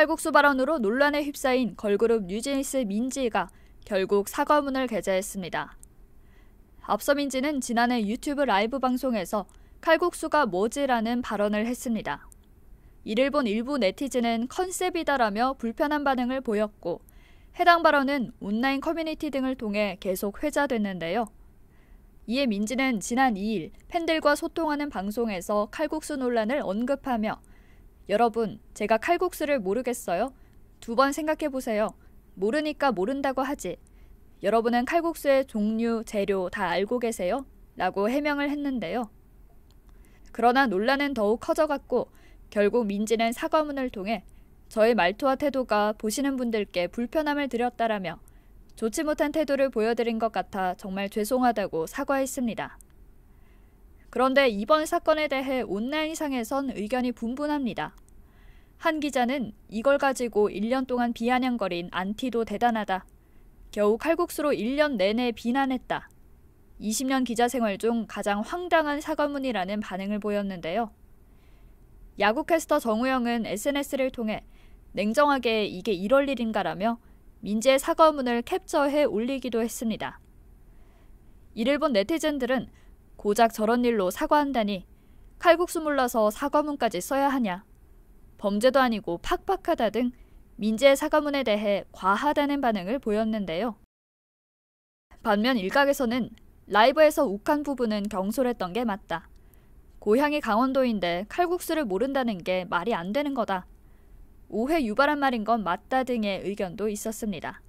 칼국수 발언으로 논란에 휩싸인 걸그룹 뉴진스 민지가 결국 사과문을 게재했습니다. 앞서 민지는 지난해 유튜브 라이브 방송에서 칼국수가 뭐지라는 발언을 했습니다. 이를 본 일부 네티즌은 컨셉이다라며 불편한 반응을 보였고 해당 발언은 온라인 커뮤니티 등을 통해 계속 회자됐는데요. 이에 민지는 지난 2일 팬들과 소통하는 방송에서 칼국수 논란을 언급하며 여러분, 제가 칼국수를 모르겠어요? 두 번 생각해 보세요. 모르니까 모른다고 하지. 여러분은 칼국수의 종류, 재료 다 알고 계세요? 라고 해명을 했는데요. 그러나 논란은 더욱 커져갔고 결국 민지는 사과문을 통해 저의 말투와 태도가 보시는 분들께 불편함을 드렸다라며 좋지 못한 태도를 보여드린 것 같아 정말 죄송하다고 사과했습니다. 그런데 이번 사건에 대해 온라인상에선 의견이 분분합니다. 한 기자는 이걸 가지고 1년 동안 비아냥거린 안티도 대단하다. 겨우 칼국수로 1년 내내 비난했다. 20년 기자 생활 중 가장 황당한 사과문이라는 반응을 보였는데요. 야구캐스터 정우영은 SNS를 통해 냉정하게 이게 이럴 일인가라며 민재 사과문을 캡처해 올리기도 했습니다. 이를 본 네티즌들은 고작 저런 일로 사과한다니 칼국수 물러서 사과문까지 써야 하냐. 범죄도 아니고 팍팍하다 등 민재 의 사과문에 대해 과하다는 반응을 보였는데요. 반면 일각에서는 라이브에서 욱한 부분은 경솔했던 게 맞다. 고향이 강원도인데 칼국수를 모른다는 게 말이 안 되는 거다. 오해 유발한 말인 건 맞다 등의 의견도 있었습니다.